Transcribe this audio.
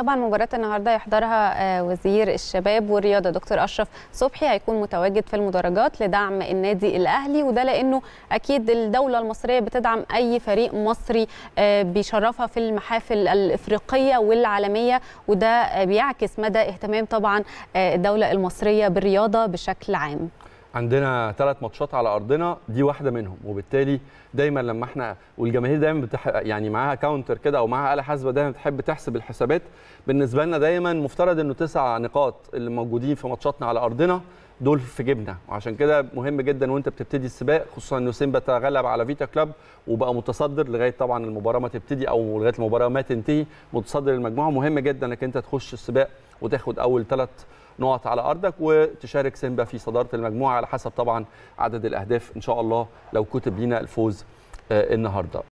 طبعا مباراة النهارده يحضرها آه، وزير الشباب والرياضة دكتور أشرف صبحي هيكون متواجد في المدرجات لدعم النادي الأهلي وده لأنه أكيد الدولة المصرية بتدعم أي فريق مصري آه، بيشرفها في المحافل الإفريقية والعالمية وده بيعكس مدى اهتمام طبعا آه، الدولة المصرية بالرياضة بشكل عام عندنا ثلاث ماتشات على ارضنا دي واحده منهم وبالتالي دايما لما احنا والجماهير دايما بتح... يعني معاها كاونتر كده او معاها اله حاسبه دايما بتحب تحسب الحسابات بالنسبه لنا دايما مفترض انه تسع نقاط اللي موجودين في ماتشاتنا على ارضنا دول في جيبنا وعشان كده مهم جدا وانت بتبتدي السباق خصوصا انه سيمبا تغلب على فيتا كلاب وبقى متصدر لغايه طبعا المباراه ما تبتدي او لغايه المباراه ما تنتهي متصدر المجموعه مهم جدا انك انت تخش السباق وتاخد اول ثلاث نقط على ارضك وتشارك سيمبا في صداره المجموعه على حسب طبعا عدد الاهداف ان شاء الله لو كتب لنا الفوز آه، النهارده